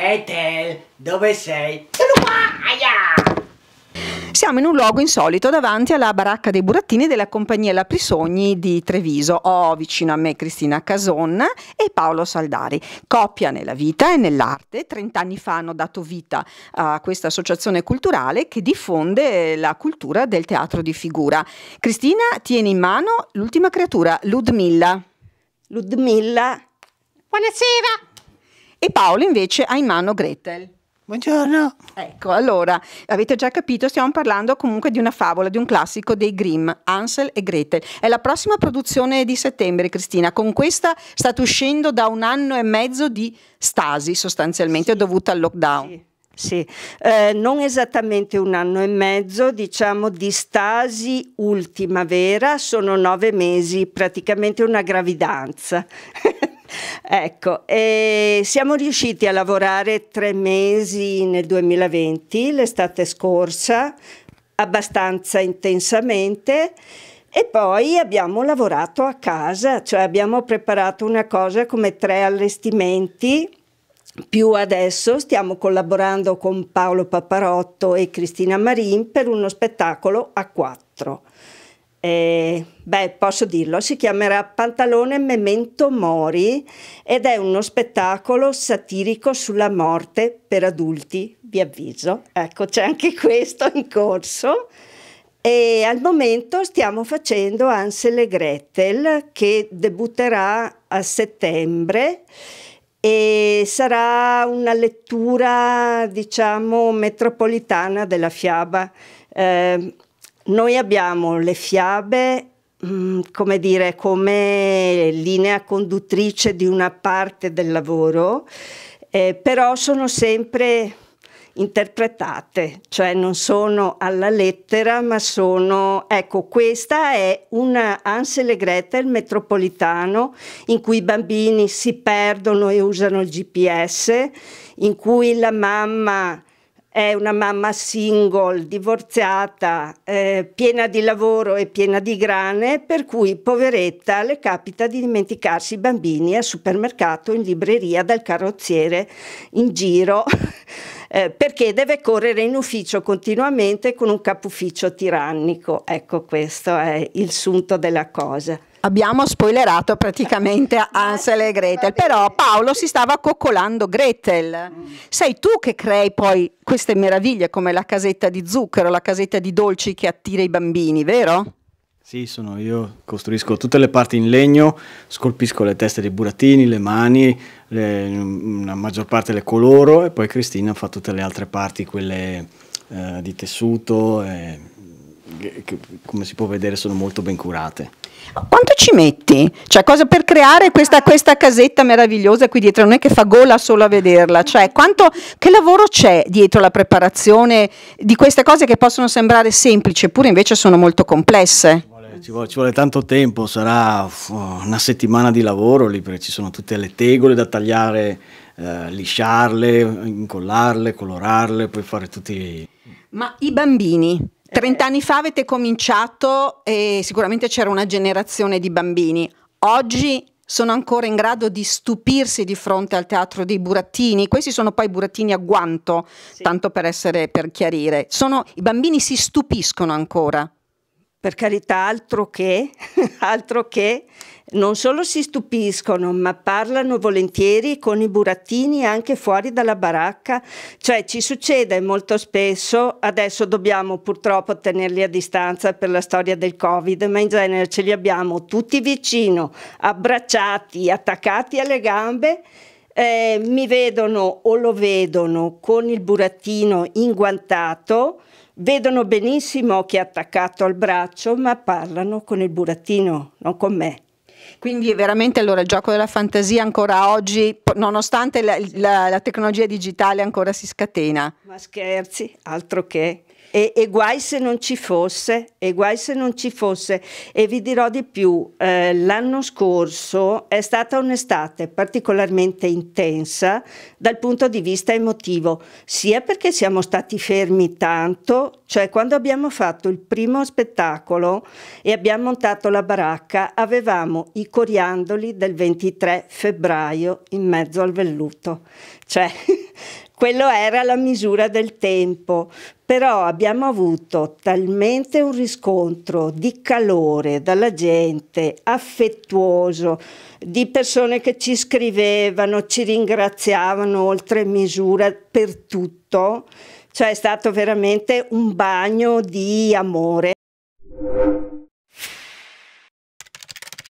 Ehi dove sei? Sono qua! Aia! Siamo in un luogo insolito davanti alla baracca dei burattini della compagnia La Prisogni di Treviso. Ho vicino a me Cristina Casonna e Paolo Saldari, coppia nella vita e nell'arte. Trent'anni fa hanno dato vita a questa associazione culturale che diffonde la cultura del teatro di figura. Cristina tiene in mano l'ultima creatura, Ludmilla. Ludmilla. Buonasera! e Paolo invece ha in mano Gretel. Buongiorno. Ecco, allora, avete già capito, stiamo parlando comunque di una favola, di un classico dei Grimm, Ansel e Gretel. È la prossima produzione di settembre, Cristina. Con questa state uscendo da un anno e mezzo di stasi, sostanzialmente, sì. dovuta al lockdown. Sì. Sì, eh, non esattamente un anno e mezzo, diciamo di stasi ultima vera, sono nove mesi, praticamente una gravidanza. Ecco, e eh, siamo riusciti a lavorare tre mesi nel 2020, l'estate scorsa, abbastanza intensamente. E poi abbiamo lavorato a casa, cioè abbiamo preparato una cosa come tre allestimenti. Più adesso stiamo collaborando con Paolo Paparotto e Cristina Marin per uno spettacolo a quattro eh, beh, posso dirlo, si chiamerà Pantalone Memento Mori ed è uno spettacolo satirico sulla morte per adulti, vi avviso. Ecco, c'è anche questo in corso. E al momento stiamo facendo Ansel e Gretel che debutterà a settembre e sarà una lettura, diciamo, metropolitana della fiaba. Eh, noi abbiamo le fiabe mm, come dire, come linea conduttrice di una parte del lavoro, eh, però sono sempre interpretate, cioè non sono alla lettera, ma sono, ecco, questa è una Ansel e Gretel metropolitano in cui i bambini si perdono e usano il GPS, in cui la mamma è una mamma single, divorziata, eh, piena di lavoro e piena di grane, per cui, poveretta, le capita di dimenticarsi i bambini al supermercato, in libreria, dal carrozziere, in giro, eh, perché deve correre in ufficio continuamente con un capufficio tirannico. Ecco, questo è il sunto della cosa abbiamo spoilerato praticamente Ansel e Gretel, però Paolo si stava coccolando Gretel. Mm. Sei tu che crei poi queste meraviglie come la casetta di zucchero, la casetta di dolci che attira i bambini, vero? Sì, sono io, costruisco tutte le parti in legno, scolpisco le teste dei burattini, le mani, le, la maggior parte le coloro e poi Cristina fa tutte le altre parti, quelle eh, di tessuto, eh, che, che, come si può vedere sono molto ben curate. Quanto ci metti? Cioè, cosa per creare questa, questa, casetta meravigliosa qui dietro? Non è che fa gola solo a vederla, cioè, quanto, che lavoro c'è dietro la preparazione di queste cose che possono sembrare semplici, eppure invece sono molto complesse? Ci vuole, ci vuole, tanto tempo, sarà una settimana di lavoro lì perché ci sono tutte le tegole da tagliare, eh, lisciarle, incollarle, colorarle, poi fare tutti... Ma i bambini, Trent'anni fa avete cominciato e sicuramente c'era una generazione di bambini. Oggi sono ancora in grado di stupirsi di fronte al teatro dei burattini. Questi sono poi burattini a guanto, sì. tanto per, essere, per chiarire. Sono, I bambini si stupiscono ancora per carità, altro che, altro che, non solo si stupiscono, ma parlano volentieri con i burattini anche fuori dalla baracca. Cioè ci succede molto spesso, adesso dobbiamo purtroppo tenerli a distanza per la storia del Covid, ma in genere ce li abbiamo tutti vicino, abbracciati, attaccati alle gambe. Eh, mi vedono o lo vedono con il burattino inguantato, Vedono benissimo chi è attaccato al braccio, ma parlano con il burattino, non con me. Quindi veramente allora il gioco della fantasia ancora oggi, nonostante la, la, la tecnologia digitale ancora si scatena. Ma scherzi, altro che e, e, guai se non ci fosse, e guai se non ci fosse. E vi dirò di più, eh, l'anno scorso è stata un'estate particolarmente intensa dal punto di vista emotivo, sia perché siamo stati fermi tanto, cioè quando abbiamo fatto il primo spettacolo e abbiamo montato la baracca, avevamo i coriandoli del 23 febbraio in mezzo al velluto. Cioè... Quello era la misura del tempo, però abbiamo avuto talmente un riscontro di calore dalla gente, affettuoso, di persone che ci scrivevano, ci ringraziavano oltre misura per tutto, cioè è stato veramente un bagno di amore.